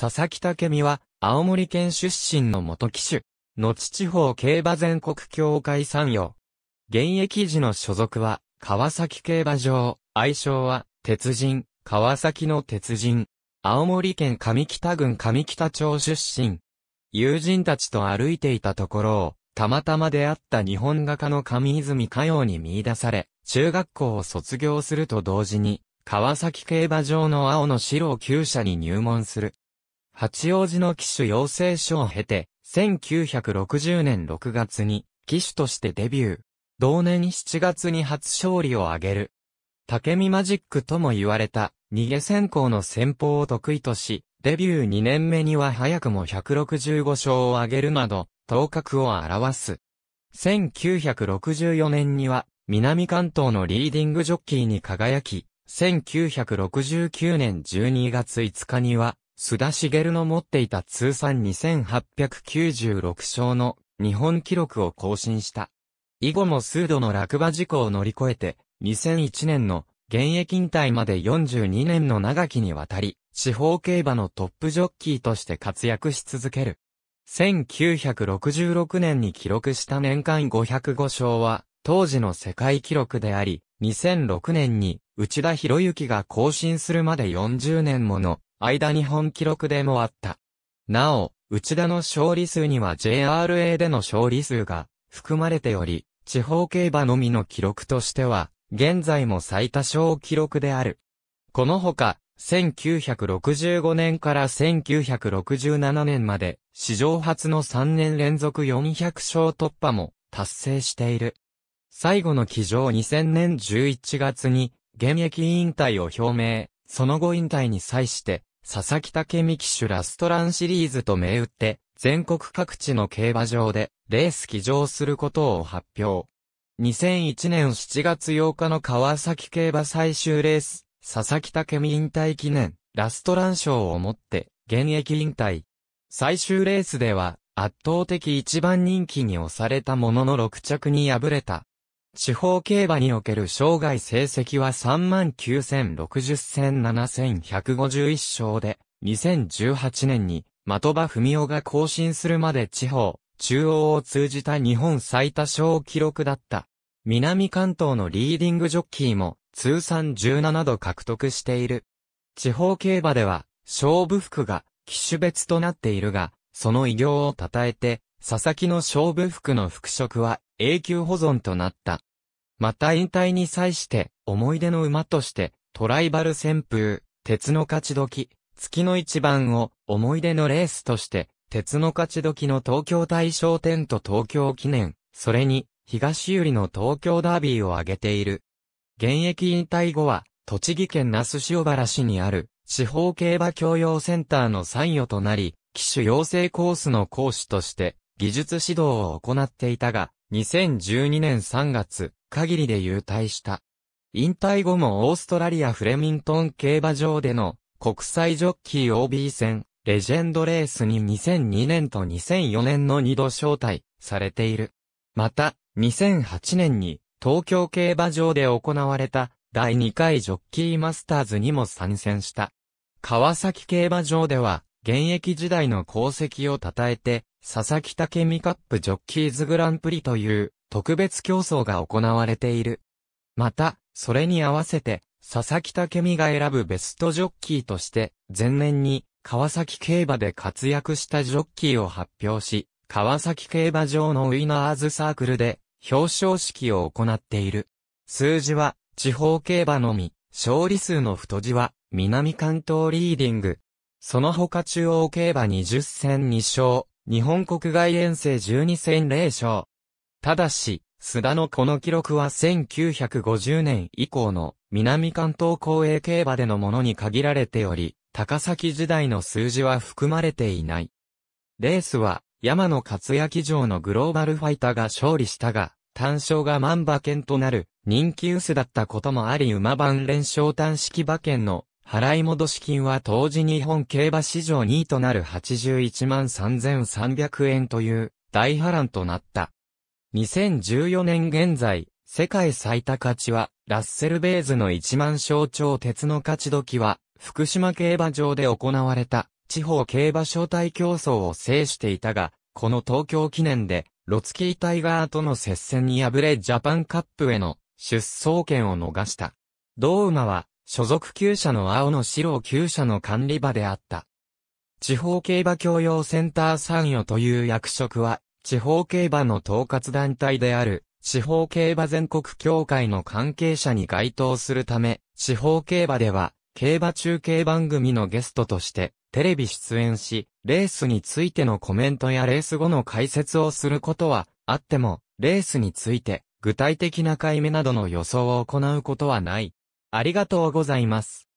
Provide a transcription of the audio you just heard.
佐々木武美は、青森県出身の元騎手、後地方競馬全国協会参与。現役時の所属は、川崎競馬場、愛称は、鉄人、川崎の鉄人。青森県上北郡上北町出身。友人たちと歩いていたところを、たまたま出会った日本画家の上泉佳代に見出され、中学校を卒業すると同時に、川崎競馬場の青の白を厩舎に入門する。八王子の騎手養成所を経て、1960年6月に騎手としてデビュー。同年7月に初勝利を挙げる。竹見マジックとも言われた、逃げ先行の戦法を得意とし、デビュー2年目には早くも165勝を挙げるなど、頭角を表す。1964年には、南関東のリーディングジョッキーに輝き、1969年12月5日には、須田茂の持っていた通算2896勝の日本記録を更新した。以後も数度の落馬事故を乗り越えて、2001年の現役引退まで42年の長きにわたり、地方競馬のトップジョッキーとして活躍し続ける。1966年に記録した年間505勝は、当時の世界記録であり、2006年に内田博之が更新するまで40年もの間日本記録でもあった。なお、内田の勝利数には JRA での勝利数が含まれており、地方競馬のみの記録としては、現在も最多勝記録である。このほか、1965年から1967年まで、史上初の3年連続400勝突破も達成している。最後の騎乗2000年11月に、現役引退を表明、その後引退に際して、佐々木武美騎手ラストランシリーズと銘打って、全国各地の競馬場で、レース騎乗することを発表。2001年7月8日の川崎競馬最終レース、佐々木武美引退記念、ラストラン賞をもって、現役引退。最終レースでは、圧倒的一番人気に押されたものの6着に敗れた。地方競馬における生涯成績は39,060戦7,151勝で、2018年に、的場文雄が更新するまで地方、中央を通じた日本最多勝記録だった。南関東のリーディングジョッキーも、通算17度獲得している。地方競馬では、勝負服が、機種別となっているが、その偉業を称えて、佐々木の勝負服の服飾は、永久保存となった。また引退に際して思い出の馬としてトライバル旋風、鉄の勝ち時、月の一番を思い出のレースとして鉄の勝ち時の東京大賞典と東京記念、それに東百合の東京ダービーを挙げている。現役引退後は栃木県那須塩原市にある地方競馬教養センターの参与となり、機種養成コースの講師として技術指導を行っていたが、2012年3月、限りで優退した。引退後もオーストラリアフレミントン競馬場での国際ジョッキー OB 戦、レジェンドレースに2002年と2004年の2度招待されている。また、2008年に東京競馬場で行われた第2回ジョッキーマスターズにも参戦した。川崎競馬場では現役時代の功績を称えて佐々木武美カップジョッキーズグランプリという特別競争が行われている。また、それに合わせて、佐々木武美が選ぶベストジョッキーとして、前年に川崎競馬で活躍したジョッキーを発表し、川崎競馬場のウィナーズサークルで表彰式を行っている。数字は地方競馬のみ、勝利数の太字は南関東リーディング。その他中央競馬20戦2勝、日本国外遠征12戦0勝。ただし、須田のこの記録は1950年以降の南関東公営競馬でのものに限られており、高崎時代の数字は含まれていない。レースは、山野活躍城のグローバルファイターが勝利したが、単勝が万馬券となる人気薄だったこともあり馬番連勝単式馬券の払い戻し金は当時日本競馬史上2位となる81万3300円という大波乱となった。2014年現在、世界最多価値は、ラッセルベーズの1万象徴鉄の勝ち時は、福島競馬場で行われた、地方競馬招待競争を制していたが、この東京記念で、ロツキータイガーとの接戦に敗れジャパンカップへの出走権を逃した。同馬は、所属厩舎の青の白を厩舎の管理場であった。地方競馬教養センター参与という役職は、地方競馬の統括団体である、地方競馬全国協会の関係者に該当するため、地方競馬では、競馬中継番組のゲストとして、テレビ出演し、レースについてのコメントやレース後の解説をすることは、あっても、レースについて、具体的な解明などの予想を行うことはない。ありがとうございます。